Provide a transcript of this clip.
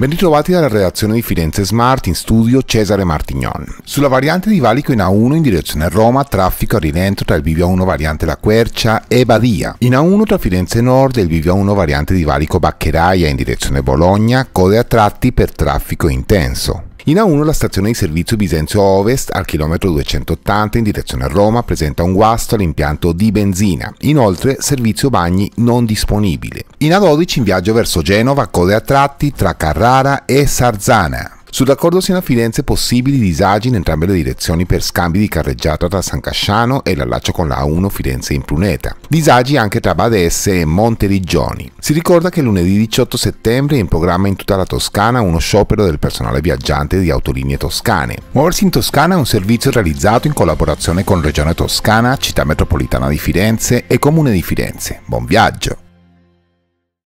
Ben ritrovati dalla redazione di Firenze Smart in studio Cesare Martignon. Sulla variante di valico in A1 in direzione Roma, traffico a rilento tra il bivio 1 variante La Quercia e Badia. In A1 tra Firenze Nord e il bivio 1 variante di valico Baccheraia in direzione Bologna, code a tratti per traffico intenso. In A1 la stazione di servizio Bisenzio Ovest al chilometro 280 in direzione a Roma presenta un guasto all'impianto di benzina, inoltre servizio bagni non disponibile. In A12 in viaggio verso Genova code a tratti tra Carrara e Sarzana. Sull'accordo raccordo a firenze possibili disagi in entrambe le direzioni per scambi di carreggiata tra San Casciano e l'allaccio con la A1 Firenze in Pruneta. Disagi anche tra Badesse e Monte Riggioni. Si ricorda che lunedì 18 settembre è in programma in tutta la Toscana uno sciopero del personale viaggiante di autolinee toscane. Muoversi in Toscana è un servizio realizzato in collaborazione con Regione Toscana, Città Metropolitana di Firenze e Comune di Firenze. Buon viaggio!